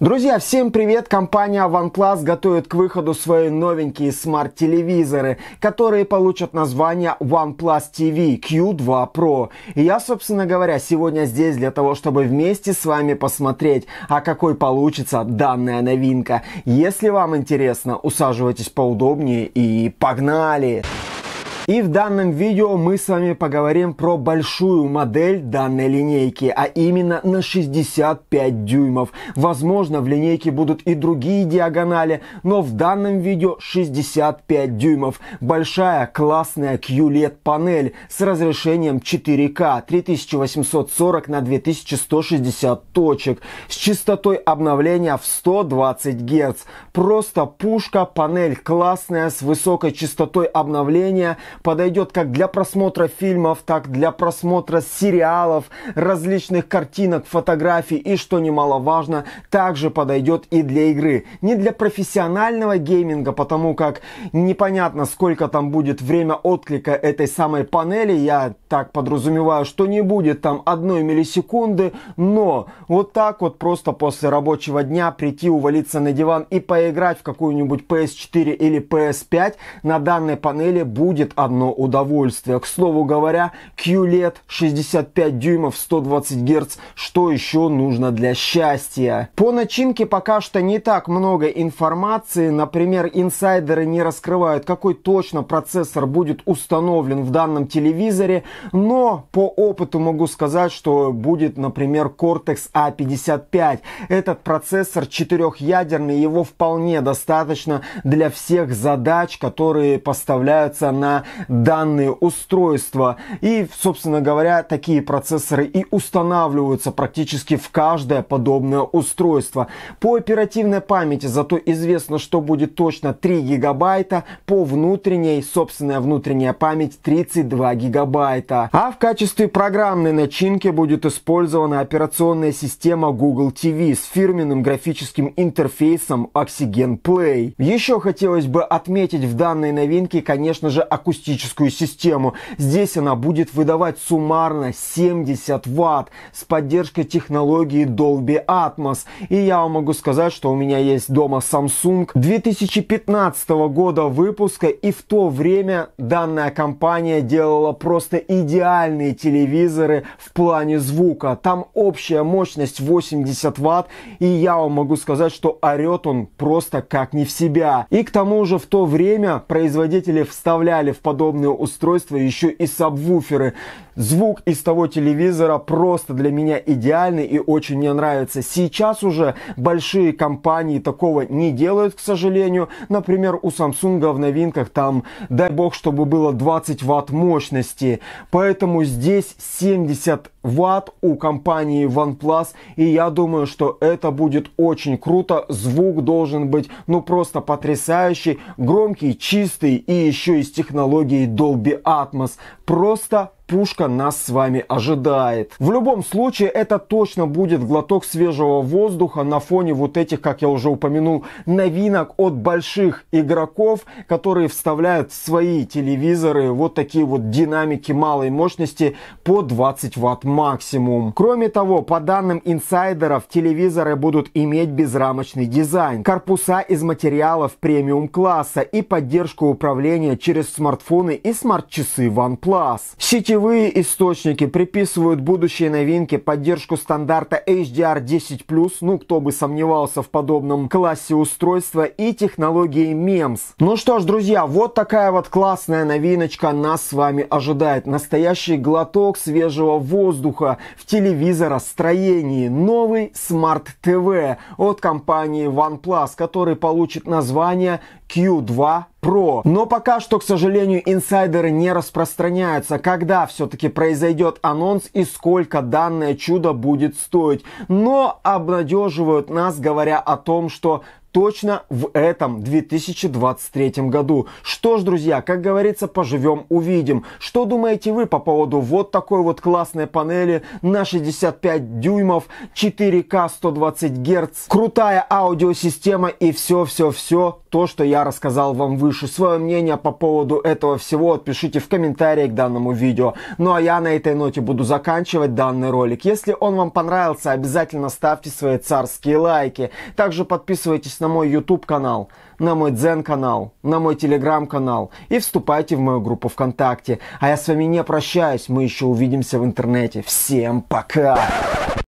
Друзья, всем привет! Компания OnePlus готовит к выходу свои новенькие смарт-телевизоры, которые получат название OnePlus TV Q2 Pro. И я, собственно говоря, сегодня здесь для того, чтобы вместе с вами посмотреть, а какой получится данная новинка. Если вам интересно, усаживайтесь поудобнее и погнали! Погнали! И в данном видео мы с вами поговорим про большую модель данной линейки, а именно на 65 дюймов. Возможно, в линейке будут и другие диагонали, но в данном видео 65 дюймов. Большая классная QLED панель с разрешением 4К 3840 на 2160 точек с частотой обновления в 120 Гц. Просто пушка, панель классная с высокой частотой обновления – подойдет как для просмотра фильмов, так для просмотра сериалов, различных картинок, фотографий и, что немаловажно, также подойдет и для игры. Не для профессионального гейминга, потому как непонятно, сколько там будет время отклика этой самой панели. Я так подразумеваю, что не будет там одной миллисекунды, но вот так вот просто после рабочего дня прийти, увалиться на диван и поиграть в какую-нибудь PS4 или PS5 на данной панели будет одно одно удовольствие. К слову говоря, QLED 65 дюймов 120 Гц, что еще нужно для счастья. По начинке пока что не так много информации, например, инсайдеры не раскрывают, какой точно процессор будет установлен в данном телевизоре, но по опыту могу сказать, что будет, например, Cortex A55. Этот процессор четырехъядерный, его вполне достаточно для всех задач, которые поставляются на данные устройства. И, собственно говоря, такие процессоры и устанавливаются практически в каждое подобное устройство. По оперативной памяти зато известно, что будет точно 3 гигабайта, по внутренней, собственная внутренняя память 32 гигабайта. А в качестве программной начинки будет использована операционная система Google TV с фирменным графическим интерфейсом Oxygen Play. Еще хотелось бы отметить в данной новинке, конечно же, акустическую акустическую систему. Здесь она будет выдавать суммарно 70 Вт с поддержкой технологии Dolby Atmos. И я вам могу сказать, что у меня есть дома Samsung 2015 года выпуска, и в то время данная компания делала просто идеальные телевизоры в плане звука. Там общая мощность 80 Вт, и я вам могу сказать, что орет он просто как не в себя. И к тому же в то время производители вставляли в подобные устройства еще и сабвуферы. Звук из того телевизора просто для меня идеальный и очень мне нравится. Сейчас уже большие компании такого не делают, к сожалению. Например, у Samsung в новинках там, дай бог, чтобы было 20 ватт мощности. Поэтому здесь 70 Ватт у компании OnePlus, и я думаю, что это будет очень круто. Звук должен быть, ну, просто потрясающий, громкий, чистый и еще и с технологией Dolby Atmos. Просто пушка нас с вами ожидает. В любом случае, это точно будет глоток свежего воздуха на фоне вот этих, как я уже упомянул, новинок от больших игроков, которые вставляют в свои телевизоры вот такие вот динамики малой мощности по 20 ватт максимум. Кроме того, по данным инсайдеров, телевизоры будут иметь безрамочный дизайн, корпуса из материалов премиум класса и поддержку управления через смартфоны и смарт-часы OnePlus. Сетевые Сырьевые источники приписывают будущие новинки поддержку стандарта HDR10+, ну кто бы сомневался в подобном классе устройства и технологии MEMS. Ну что ж, друзья, вот такая вот классная новиночка нас с вами ожидает. Настоящий глоток свежего воздуха в телевизоростроении. Новый Smart TV от компании OnePlus, который получит название Q2 Pro. Но пока что, к сожалению, инсайдеры не распространяются, когда все-таки произойдет анонс и сколько данное чудо будет стоить. Но обнадеживают нас, говоря о том, что точно в этом 2023 году. Что ж, друзья, как говорится, поживем, увидим. Что думаете вы по поводу вот такой вот классной панели на 65 дюймов, 4К 120 Гц, крутая аудиосистема и все-все-все то, что я рассказал вам выше. Свое мнение по поводу этого всего отпишите в комментарии к данному видео. Ну а я на этой ноте буду заканчивать данный ролик. Если он вам понравился, обязательно ставьте свои царские лайки. Также подписывайтесь на мой YouTube канал, на мой Дзен канал, на мой Телеграм канал и вступайте в мою группу ВКонтакте. А я с вами не прощаюсь, мы еще увидимся в интернете. Всем пока!